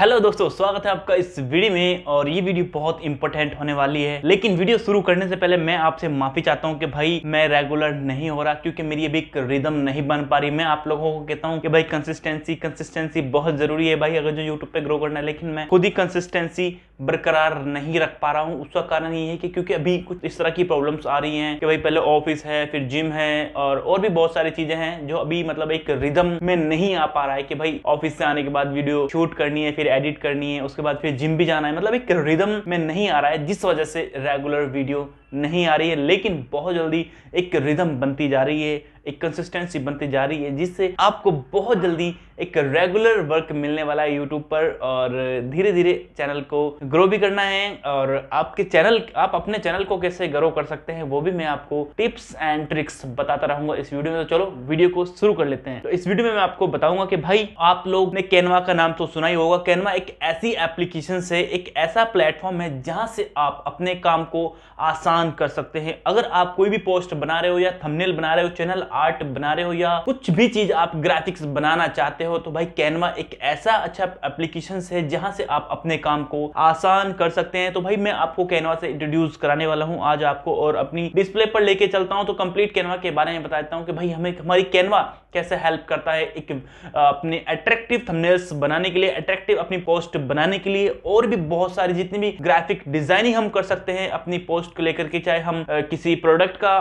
hello दोस्तों स्वागत है आपका इस वीडियो में और ये वीडियो बहुत इंपॉर्टेंट होने वाली है लेकिन वीडियो शुरू करने से पहले मैं आपसे माफी चाहता हूँ कि भाई मैं रेगुलर नहीं हो रहा क्योंकि मेरी अभी एक रिदम नहीं बन पा रही मैं आप लोगों को कहता हूँ कि भाई कंसिस्टेंसी कंसिस्टेंसी बहुत जरूरी है भाई अगर जो यूट्यूब पे ग्रो करना है लेकिन मैं खुद ही कंसिस्टेंसी बरकरार नहीं रख पा रहा हूँ उसका कारण ये है कि क्योंकि अभी कुछ इस तरह की प्रॉब्लम्स आ रही हैं कि भाई पहले ऑफिस है फिर जिम है और और भी बहुत सारी चीज़ें हैं जो अभी मतलब एक रिदम में नहीं आ पा रहा है कि भाई ऑफिस से आने के बाद वीडियो शूट करनी है फिर एडिट करनी है उसके बाद फिर जिम भी जाना है मतलब एक रिदम में नहीं आ रहा है जिस वजह से रेगुलर वीडियो नहीं आ रही है लेकिन बहुत जल्दी एक रिदम बनती जा रही है एक कंसिस्टेंसी बनती जा रही है जिससे आपको बहुत जल्दी एक रेगुलर वर्क मिलने वाला है यूट्यूब पर और धीरे धीरे चैनल को ग्रो भी करना है और आपके चैनल आप अपने चैनल को कैसे ग्रो कर सकते हैं वो भी मैं आपको टिप्स एंड ट्रिक्स बताता रहूंगा इस वीडियो में तो चलो वीडियो को शुरू कर लेते हैं तो इस वीडियो में मैं आपको बताऊंगा कि भाई आप लोग ने कैनवा का नाम तो सुना ही होगा कैनवा एक ऐसी एप्लीकेशन से एक ऐसा प्लेटफॉर्म है जहाँ से आप अपने काम को आसान कर सकते हैं अगर आप कोई भी पोस्ट बना रहे हो या थमनेल बना रहे हो चैनल आर्ट बना रहे हो या कुछ भी चीज आप ग्राफिक्स बनाना चाहते हो तो भाई कैनवा एक ऐसा अच्छा एप्लीकेशन है जहां से आप अपने काम को आसान कर सकते हैं तो भाई मैं आपको कैनवा से इंट्रोड्यूस कराने वाला हूँ आज आपको और अपनी डिस्प्ले पर लेके चलता हूँ तो कंप्लीट कैनवा के बारे में बता देता हूँ कि भाई हमें हमारी कैनवा कैसे हेल्प करता है एक अपने अट्रैक्टिव थंबनेल्स बनाने के लिए अट्रैक्टिव अपनी पोस्ट बनाने के लिए और भी बहुत सारी जितनी भी ग्राफिक डिजाइनिंग हम कर सकते हैं अपनी पोस्ट को लेकर के चाहे हम किसी प्रोडक्ट का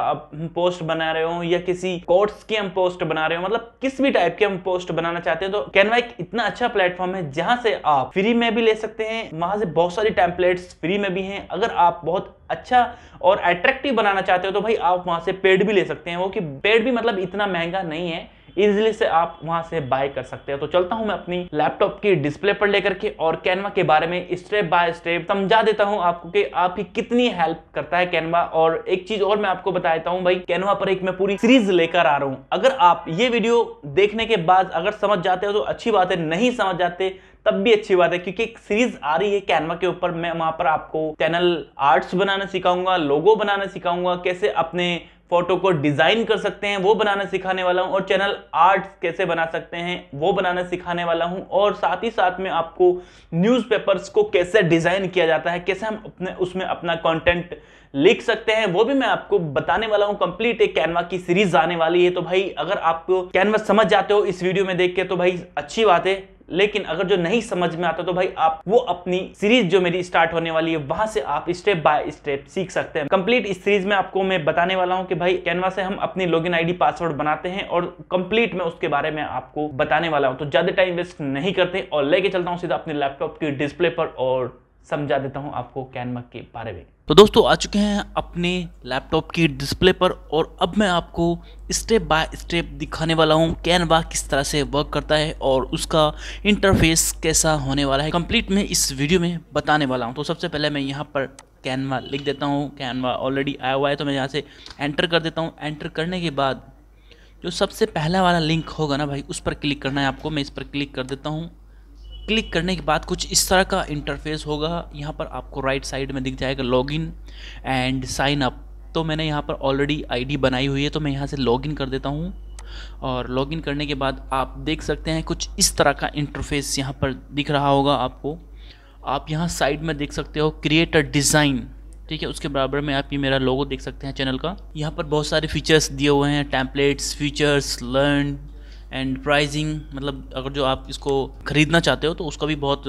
पोस्ट बना रहे हो या किसी कोर्ट्स की हम पोस्ट बना रहे हो मतलब किस भी टाइप के हम पोस्ट बनाना चाहते हैं तो कैनवा एक इतना अच्छा प्लेटफॉर्म है जहां से आप फ्री में भी ले सकते हैं वहां से बहुत सारी टेम्पलेट्स फ्री में भी हैं अगर आप बहुत अच्छा और अट्रैक्टिव बनाना चाहते हो तो भाई आप वहां से पेड भी ले सकते हैं वो कि पेड भी मतलब इतना महंगा नहीं है इजिली से आप वहां से बाय कर सकते हैं तो चलता हूं मैं अपनी लैपटॉप की डिस्प्ले पर लेकर के और कैनवा के बारे में स्टेप बाय स्टेप समझा देता हूं आपको कि आप ही कितनी हेल्प करता है कैनवा और एक चीज और मैं आपको बता देता हूं भाई कैनवा पर एक मैं पूरी सीरीज लेकर आ रहा हूं अगर आप ये वीडियो देखने के बाद अगर समझ जाते हो तो अच्छी बात है नहीं समझ जाते तब भी अच्छी बात है क्योंकि एक सीरीज आ रही है कैनवा के ऊपर मैं वहां पर आपको चैनल आर्ट्स बनाना सिखाऊंगा लोगो बनाना सिखाऊंगा कैसे अपने फोटो को डिज़ाइन कर सकते हैं वो बनाना सिखाने वाला हूँ और चैनल आर्ट कैसे बना सकते हैं वो बनाना सिखाने वाला हूँ और साथ ही साथ में आपको न्यूज़पेपर्स को कैसे डिज़ाइन किया जाता है कैसे हम अपने उसमें अपना कंटेंट लिख सकते हैं वो भी मैं आपको बताने वाला हूँ कंप्लीट एक कैनवा की सीरीज आने वाली है तो भाई अगर आप कैनवा समझ जाते हो इस वीडियो में देख के तो भाई अच्छी बात है लेकिन अगर जो नहीं समझ में आता तो भाई आप वो अपनी सीरीज जो मेरी स्टार्ट होने वाली है वहां से आप स्टेप बाय स्टेप सीख सकते हैं कंप्लीट इस सीरीज में आपको मैं बताने वाला हूँ कि भाई कैनवा से हम अपनी लॉग इन पासवर्ड बनाते हैं और कंप्लीट में उसके बारे में आपको बताने वाला हूँ तो ज्यादा टाइम वेस्ट नहीं करते और लेके चलता हूँ सीधा अपने लैपटॉप की डिस्प्ले पर और समझा देता हूँ आपको कैनमक के बारे में तो दोस्तों आ चुके हैं अपने लैपटॉप की डिस्प्ले पर और अब मैं आपको स्टेप बाय स्टेप दिखाने वाला हूँ कैनवा किस तरह से वर्क करता है और उसका इंटरफेस कैसा होने वाला है कंप्लीट में इस वीडियो में बताने वाला हूँ तो सबसे पहले मैं यहाँ पर कैनवा लिख देता हूँ कैनवा ऑलरेडी आया हुआ है तो मैं यहाँ से एंटर कर देता हूँ एंटर करने के बाद जो सबसे पहला वाला लिंक होगा ना भाई उस पर क्लिक करना है आपको मैं इस पर क्लिक कर देता हूँ क्लिक करने के बाद कुछ इस तरह का इंटरफेस होगा यहाँ पर आपको राइट साइड में दिख जाएगा इन एंड साइन अप तो मैंने यहाँ पर ऑलरेडी आईडी बनाई हुई है तो मैं यहाँ से लॉगिन कर देता हूँ और लॉगिन करने के बाद आप देख सकते हैं कुछ इस तरह का इंटरफेस यहाँ पर दिख रहा होगा आपको आप यहाँ साइड में देख सकते हो क्रिएट अ डिज़ाइन ठीक है उसके बराबर में आप ये मेरा लोगो देख सकते हैं चैनल का यहाँ पर बहुत सारे फीचर्स दिए हुए हैं templates features learn and pricing मतलब अगर जो आप इसको ख़रीदना चाहते हो तो उसका भी बहुत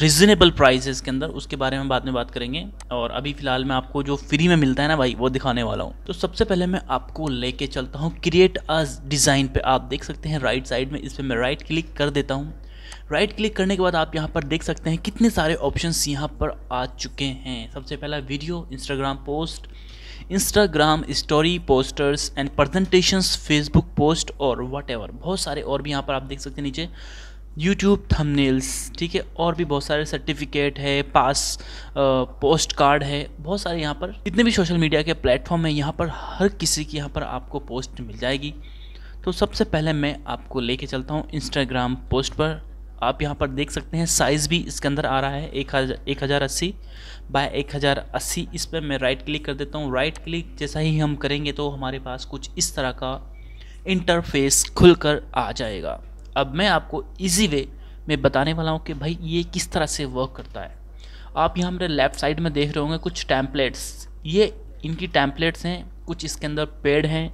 रिजनेबल प्राइस है इसके अंदर उसके बारे में बाद में बात करेंगे और अभी फ़िलहाल मैं आपको जो फ्री में मिलता है ना भाई वो दिखाने वाला हूँ तो सबसे पहले मैं आपको लेके चलता हूँ क्रिएट अ डिज़ाइन पे आप देख सकते हैं राइट साइड में इस पर मैं राइट क्लिक कर देता हूँ राइट क्लिक करने के बाद आप यहाँ पर देख सकते हैं कितने सारे ऑप्शंस यहाँ पर आ चुके हैं सबसे पहला video Instagram post Instagram story posters and presentations Facebook post और वट बहुत सारे और भी यहाँ पर आप देख सकते हैं नीचे यूट्यूब थंबनेल्स ठीक है और भी बहुत सारे सर्टिफिकेट है पास पोस्ट कार्ड है बहुत सारे यहाँ पर जितने भी सोशल मीडिया के प्लेटफॉर्म हैं यहाँ पर हर किसी की यहाँ पर आपको पोस्ट मिल जाएगी तो सबसे पहले मैं आपको लेके चलता हूँ इंस्टाग्राम पोस्ट पर आप यहाँ पर देख सकते हैं साइज़ भी इसके अंदर आ रहा है एक हज़ार एक हज़ार अस्सी बाय एक हज़ार अस्सी इस पर मैं राइट क्लिक कर देता हूँ राइट क्लिक जैसा ही हम करेंगे तो हमारे पास कुछ इस तरह का इंटरफेस खुलकर आ जाएगा अब मैं आपको इजी वे में बताने वाला हूँ कि भाई ये किस तरह से वर्क करता है आप यहाँ मेरे लेफ़्ट साइड में देख रहे होंगे कुछ टैम्पलेट्स ये इनकी टैम्पलेट्स हैं कुछ इसके अंदर पेड हैं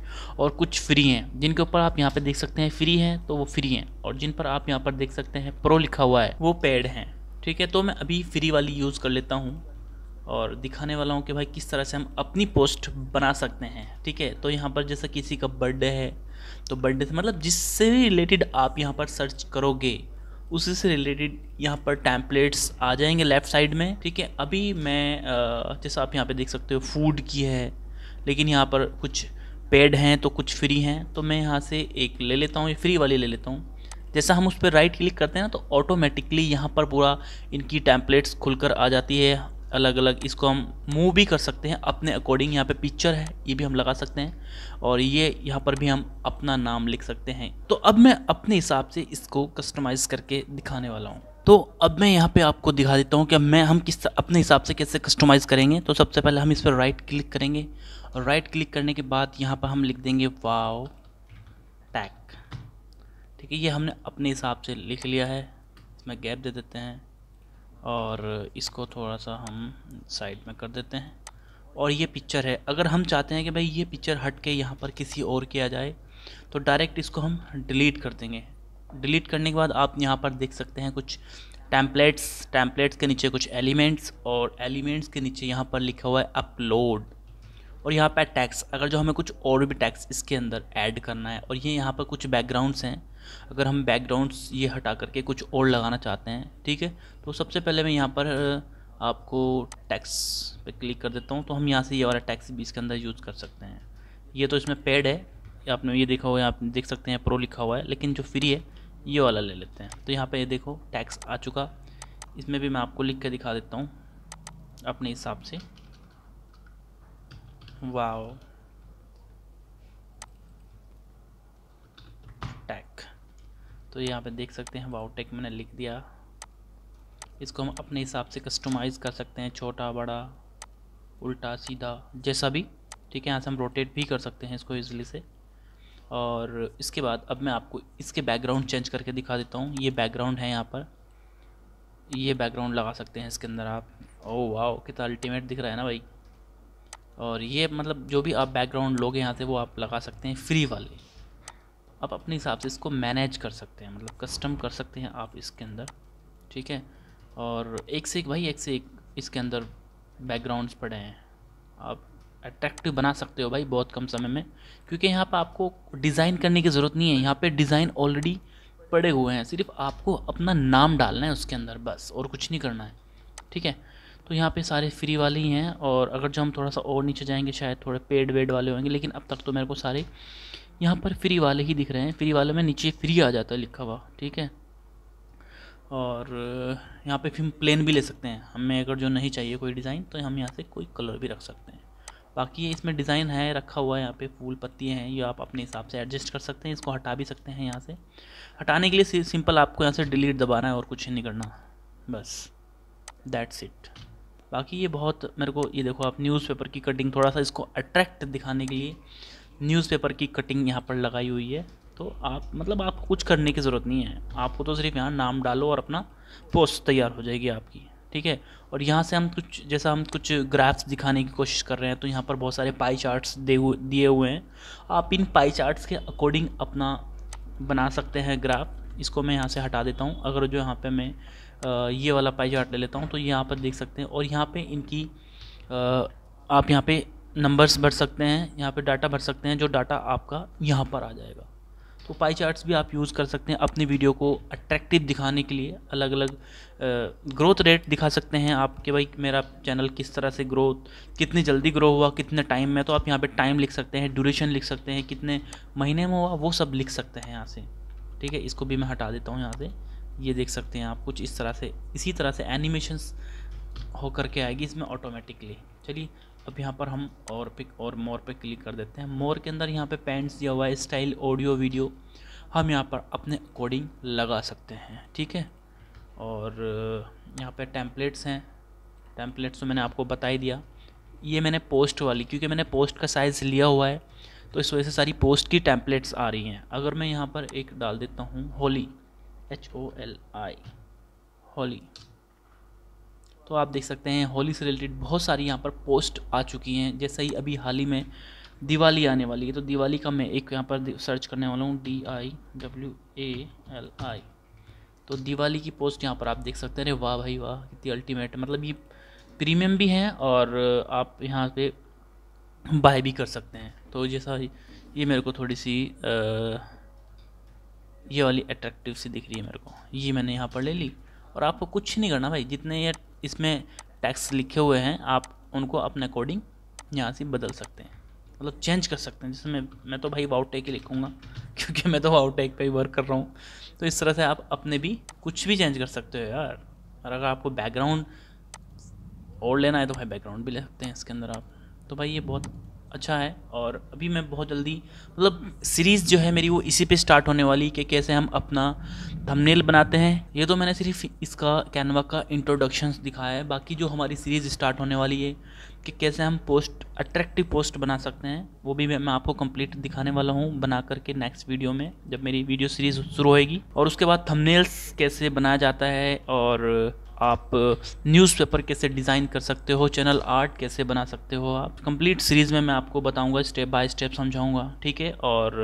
और कुछ फ्री हैं जिनके ऊपर आप यहाँ पर देख सकते हैं फ्री हैं तो वो फ्री हैं और जिन पर आप यहाँ पर देख सकते हैं प्रो लिखा हुआ है वो पेड हैं ठीक है तो मैं अभी फ्री वाली यूज़ कर लेता हूँ और दिखाने वाला हूँ कि भाई किस तरह से हम अपनी पोस्ट बना सकते हैं ठीक है तो यहाँ पर जैसा किसी का बर्थडे है तो बर्थडे से मतलब जिससे भी रिलेटेड आप यहाँ पर सर्च करोगे उसी से रिलेटेड यहाँ पर टैंपलेट्स आ जाएंगे लेफ़्ट साइड में ठीक है अभी मैं जैसा आप यहाँ पे देख सकते हो फूड की है लेकिन यहाँ पर कुछ पेड हैं तो कुछ फ्री हैं तो मैं यहाँ से एक ले लेता हूँ ये फ्री वाली ले लेता हूँ जैसा हम उस पर राइट क्लिक करते हैं ना तो ऑटोमेटिकली यहाँ पर पूरा इनकी टैंपलेट्स खुलकर आ जाती है अलग अलग इसको हम मूव भी कर सकते हैं अपने अकॉर्डिंग यहाँ पे पिक्चर है ये भी हम लगा सकते हैं और ये यहाँ पर भी हम अपना नाम लिख सकते हैं तो अब मैं अपने हिसाब से इसको कस्टमाइज़ करके दिखाने वाला हूँ तो अब मैं यहाँ पे आपको दिखा देता हूँ कि मैं हम किस अपने हिसाब से कैसे कस्टमाइज़ करेंगे तो सबसे पहले हम इस पर राइट क्लिक करेंगे और राइट क्लिक करने के बाद यहाँ पर हम लिख देंगे वाओ टैक ठीक है ये हमने अपने हिसाब से लिख लिया है इसमें गैप दे देते हैं और इसको थोड़ा सा हम साइड में कर देते हैं और ये पिक्चर है अगर हम चाहते हैं कि भाई ये पिक्चर हट के यहाँ पर किसी और की आ जाए तो डायरेक्ट इसको हम डिलीट कर देंगे डिलीट करने के बाद आप यहाँ पर देख सकते हैं कुछ टैम्पलेट्स टैंपलेट्स के नीचे कुछ एलिमेंट्स और एलिमेंट्स के नीचे यहाँ पर लिखा हुआ है अपलोड और यहाँ पर टैक्स अगर जो हमें कुछ और भी टैक्स इसके अंदर ऐड करना है और ये यहाँ पर कुछ बैकग्राउंड्स हैं अगर हम बैकग्राउंड्स ये हटा करके कुछ और लगाना चाहते हैं ठीक है तो सबसे पहले मैं यहाँ पर आपको टैक्स पे क्लिक कर देता हूँ तो हम यहाँ से ये वाला टैक्स भी इसके अंदर यूज़ कर सकते हैं ये तो इसमें पेड है आपने ये देखा हुआ है आप देख सकते हैं प्रो लिखा हुआ है लेकिन जो फ्री है ये वाला ले लेते हैं तो यहाँ पे ये देखो टैक्स आ चुका इसमें भी मैं आपको लिख के दिखा देता हूँ अपने हिसाब से वाओ टैक तो यहाँ पे देख सकते हैं वाओ टैक मैंने लिख दिया इसको हम अपने हिसाब से कस्टमाइज़ कर सकते हैं छोटा बड़ा उल्टा सीधा जैसा भी ठीक है यहाँ से हम रोटेट भी कर सकते हैं इसको ईजिली से और इसके बाद अब मैं आपको इसके बैकग्राउंड चेंज करके दिखा देता हूँ ये बैकग्राउंड है यहाँ पर ये बैकग्राउंड लगा सकते हैं इसके अंदर आप ओ oh, वाह कितना अल्टीमेट दिख रहा है ना भाई और ये मतलब जो भी आप बैकग्राउंड लोगे यहाँ से वो आप लगा सकते हैं फ्री वाले आप अपने हिसाब से इसको मैनेज कर सकते हैं मतलब कस्टम कर सकते हैं आप इसके अंदर ठीक है और एक से एक भाई एक से एक इसके अंदर बैकग्राउंड्स पड़े हैं आप अट्रैक्टिव बना सकते हो भाई बहुत कम समय में क्योंकि यहाँ पर आपको डिज़ाइन करने की ज़रूरत नहीं है यहाँ पर डिज़ाइन ऑलरेडी पड़े हुए हैं सिर्फ आपको अपना नाम डालना है उसके अंदर बस और कुछ नहीं करना है ठीक है तो यहाँ पे सारे फ्री वाले ही हैं और अगर जो हम थोड़ा सा और नीचे जाएंगे शायद थोड़े पेड वेड वाले होंगे लेकिन अब तक तो मेरे को सारे यहाँ पर फ्री वाले ही दिख रहे हैं फ्री वाले में नीचे फ्री आ जाता है लिखा हुआ ठीक है और यहाँ पे फिर प्लेन भी ले सकते हैं हमें अगर जो नहीं चाहिए कोई डिज़ाइन तो हम यहाँ से कोई कलर भी रख सकते हैं बाकी इसमें डिज़ाइन है रखा हुआ है यहाँ पे फूल पत्तियाँ हैं ये आप अपने हिसाब से एडजस्ट कर सकते हैं इसको हटा भी सकते हैं यहाँ से हटाने के लिए सिंपल आपको यहाँ से डिलीट दबाना है और कुछ नहीं करना बस दैट्स इट बाकी ये बहुत मेरे को ये देखो आप न्यूज़पेपर की कटिंग थोड़ा सा इसको अट्रैक्ट दिखाने के लिए न्यूज़पेपर की कटिंग यहाँ पर लगाई हुई है तो आप मतलब आपको कुछ करने की ज़रूरत नहीं है आपको तो सिर्फ यहाँ नाम डालो और अपना पोस्ट तैयार हो जाएगी आपकी ठीक है और यहाँ से हम कुछ जैसा हम कुछ ग्राफ्स दिखाने की कोशिश कर रहे हैं तो यहाँ पर बहुत सारे पाई चार्ट्स दिए हुए हैं आप इन पाई चार्ट्स के अकॉर्डिंग अपना बना सकते हैं ग्राफ इसको मैं यहाँ से हटा देता हूँ अगर जो यहाँ पे मैं ये वाला पाई चार्ट ले लेता हूँ तो यहाँ पर देख सकते हैं और यहाँ पर इनकी आप यहाँ पर नंबर्स भर सकते हैं यहाँ पर डाटा भर सकते हैं जो डाटा आपका यहाँ पर आ जाएगा तो पाई चार्ट्स भी आप यूज़ कर सकते हैं अपनी वीडियो को अट्रैक्टिव दिखाने के लिए अलग अलग ग्रोथ रेट दिखा सकते हैं आप कि भाई मेरा चैनल किस तरह से ग्रोथ कितनी जल्दी ग्रो हुआ कितने टाइम में तो आप यहाँ पे टाइम लिख सकते हैं ड्यूरेशन लिख सकते हैं कितने महीने में हुआ वो सब लिख सकते हैं यहाँ से ठीक है इसको भी मैं हटा देता हूँ यहाँ से ये देख सकते हैं आप कुछ इस तरह से इसी तरह से एनिमेशन हो करके आएगी इसमें ऑटोमेटिकली चलिए अब यहाँ पर हम और पिक और मोर पे क्लिक कर देते हैं मोर के अंदर यहाँ पे पेंट्स दिया हुआ है स्टाइल ऑडियो वीडियो हम यहाँ पर अपने अकॉर्डिंग लगा सकते हैं ठीक है और यहाँ पे टैंपलेट्स हैं टैंपलेट्स तो मैंने आपको बता ही दिया ये मैंने पोस्ट वाली क्योंकि मैंने पोस्ट का साइज़ लिया हुआ है तो इस वजह से सारी पोस्ट की टैंपलेट्स आ रही हैं अगर मैं यहाँ पर एक डाल देता हूँ Holi H O L I Holi तो आप देख सकते हैं होली से रिलेटेड बहुत सारी यहाँ पर पोस्ट आ चुकी हैं जैसे ही अभी हाल ही में दिवाली आने वाली है तो दिवाली का मैं एक यहाँ पर सर्च करने वाला हूँ D I W A L I तो दिवाली की पोस्ट यहाँ पर आप देख सकते हैं वाह भाई वाह कितनी अल्टीमेट मतलब ये प्रीमियम भी हैं और आप यहाँ पे बाय भी कर सकते हैं तो जैसा ये मेरे को थोड़ी सी आ, ये वाली अट्रैक्टिव सी दिख रही है मेरे को ये मैंने यहाँ पर ले ली और आपको कुछ नहीं करना भाई जितने ये इसमें टैक्स लिखे हुए हैं आप उनको अपने अकॉर्डिंग यहाँ से बदल सकते हैं मतलब चेंज कर सकते हैं जिसमें मैं तो भाई वाउटेक ही लिखूँगा क्योंकि मैं तो वाउटेक पे ही वर्क कर रहा हूँ तो इस तरह से आप अपने भी कुछ भी चेंज कर सकते हो यार और अगर आपको बैकग्राउंड और लेना है तो भाई बैकग्राउंड भी ले सकते हैं इसके अंदर आप तो भाई ये बहुत अच्छा है और अभी मैं बहुत जल्दी मतलब सीरीज़ जो है मेरी वो इसी पे स्टार्ट होने वाली कि कैसे हम अपना थंबनेल बनाते हैं ये तो मैंने सिर्फ इसका कैनवा का इंट्रोडक्शन दिखाया है बाकी जो हमारी सीरीज़ स्टार्ट होने वाली है कि कैसे हम पोस्ट अट्रैक्टिव पोस्ट बना सकते हैं वो भी मैं आपको कंप्लीट दिखाने वाला हूँ बना करके नेक्स्ट वीडियो में जब मेरी वीडियो सीरीज़ शुरू होएगी और उसके बाद थंबनेल्स कैसे बनाया जाता है और आप न्यूज़पेपर कैसे डिज़ाइन कर सकते हो चैनल आर्ट कैसे बना सकते हो आप कंप्लीट सीरीज़ में मैं आपको बताऊंगा स्टेप बाय स्टेप समझाऊंगा ठीक है और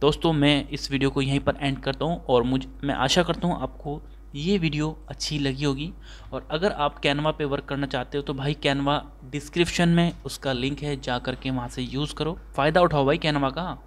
दोस्तों मैं इस वीडियो को यहीं पर एंड करता हूँ और मुझ मैं आशा करता हूँ आपको ये वीडियो अच्छी लगी होगी और अगर आप कैनवा पे वर्क करना चाहते हो तो भाई कैनवा डिस्क्रिप्शन में उसका लिंक है जा करके वहाँ से यूज़ करो फ़ायदा उठाओ भाई कैनवा का